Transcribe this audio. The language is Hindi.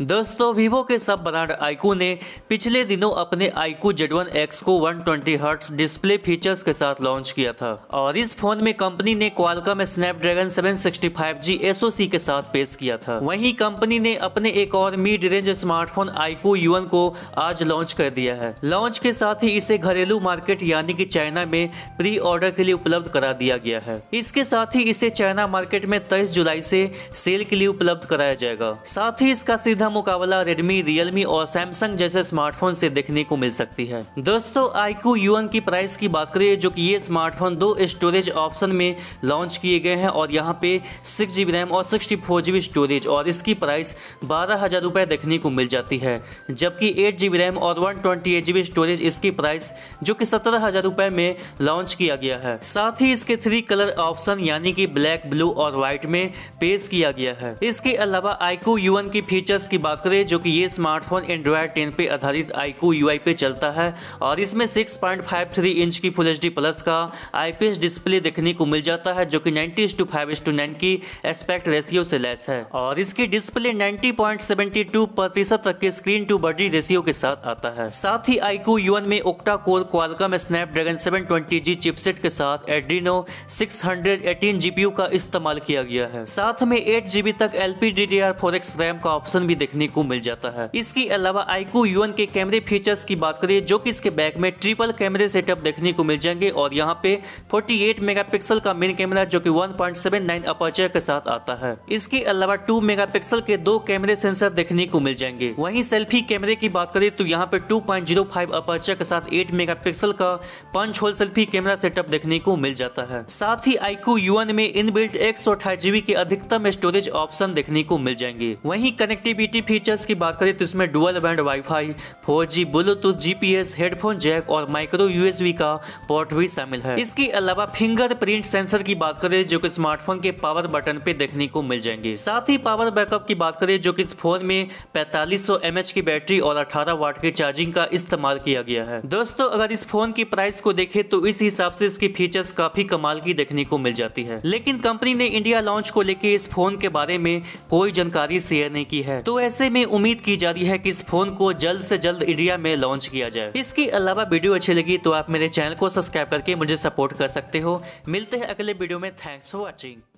दोस्तों वीवो के सब ब्रांड आईकू ने पिछले दिनों अपने आईकू वन एक्स को 120 ट्वेंटी डिस्प्ले फीचर्स के साथ लॉन्च किया था और इस फोन में कंपनी ने क्वालकॉम स्नैपड्रैगन 765G SoC के साथ पेश किया था वहीं कंपनी ने अपने एक और मिड रेंज स्मार्टफोन आईकू यून को आज लॉन्च कर दिया है लॉन्च के साथ ही इसे घरेलू मार्केट यानी की चाइना में प्री ऑर्डर के लिए उपलब्ध करा दिया गया है इसके साथ ही इसे चाइना मार्केट में तेईस जुलाई से सेल के लिए उपलब्ध कराया जाएगा साथ ही इसका सीधा सीधा मुकाबला रेडमी रियलमी और सैमसंग जैसे स्मार्टफोन से देखने को मिल सकती है दोस्तों आईको यून की प्राइस की बात करें जो कि ये स्मार्टफोन दो स्टोरेज ऑप्शन में लॉन्च किए गए हैं और यहाँ पे सिक्स जी रैम और सिक्सटी फोर स्टोरेज और इसकी प्राइस बारह हज़ार रुपये देखने को मिल जाती है जबकि एट जी रैम और वन ट्वेंटी स्टोरेज इसकी प्राइस जो कि सत्रह हज़ार में लॉन्च किया गया है साथ ही इसके थ्री कलर ऑप्शन यानी कि ब्लैक ब्लू और व्हाइट में पेश किया गया है इसके अलावा आईको यून की फीचर्स की बात करें जो कि ये स्मार्टफोन एंड्रॉयड 10 पे आधारित आईकू यूआई पे चलता है और इसमें 6.53 इंच की फुल एच प्लस का आईपीएस डिस्प्ले देखने को मिल जाता है जो कि 90 टू फाइव टू नाइन की एस्पेक्ट रेशियो से लेस है और इसकी डिस्प्ले 90.72 प्रतिशत तक के स्क्रीन टू बॉडी रेशियो के साथ आता है साथ ही आईकू यूएन में octa core Qualcomm Snapdragon 720G chipset के साथ एड्रीनो 618 जीपीयू का इस्तेमाल किया गया है साथ में एट 8 जीबी तक एलपीडीडीआर4x रैम का ऑप्शन भी देखने को मिल जाता है इसके अलावा आईकू यून के कैमरे फीचर्स की बात करें जो कि इसके बैक में ट्रिपल कैमरे सेटअप देखने को मिल जाएंगे और यहाँ पे 48 मेगापिक्सल का मेन कैमरा जो कि 1.79 पॉइंट के साथ आता है इसके अलावा 2 मेगापिक्सल के दो कैमरे सेंसर देखने को मिल जाएंगे वहीं सेल्फी कैमरे की बात करें तो यहाँ पे 2.05 पॉइंट के साथ 8 मेगापिक्सल का punch hole selfie camera setup देखने को मिल जाता है साथ ही आईकू यून में इनबिल्ट एक के अधिकतम स्टोरेज ऑप्शन देखने को मिल जाएंगे वहीं कनेक्टिविटी कनेक्टिविटी फीचर्स की बात करें तो इसमें डुअल बैंड वाईफाई जी ब्लूटूथ जीपीएस हेडफोन जैक और माइक्रो यूएसबी का पोर्ट भी शामिल है इसके अलावा फिंगरप्रिंट सेंसर की बात करें जो कि स्मार्टफोन के पावर बटन पे देखने को मिल जाएंगे साथ ही पावर बैकअप की बात करें जो कि इस फोन में एम एच की बैटरी और अठारह वाट की चार्जिंग का इस्तेमाल किया गया है दोस्तों अगर इस फोन की प्राइस को देखे तो इस हिसाब से इसकी फीचर्स काफी कमाल की देखने को मिल जाती है लेकिन कंपनी ने इंडिया लॉन्च को लेकर इस फोन के बारे में कोई जानकारी शेयर नहीं की है तो ऐसे में उम्मीद की जा रही है कि इस फोन को जल्द से जल्द इंडिया में लॉन्च किया जाए इसके अलावा वीडियो अच्छी लगी तो आप मेरे चैनल को सब्सक्राइब करके मुझे सपोर्ट कर सकते हो मिलते हैं अगले वीडियो में थैंक्स फॉर वॉचिंग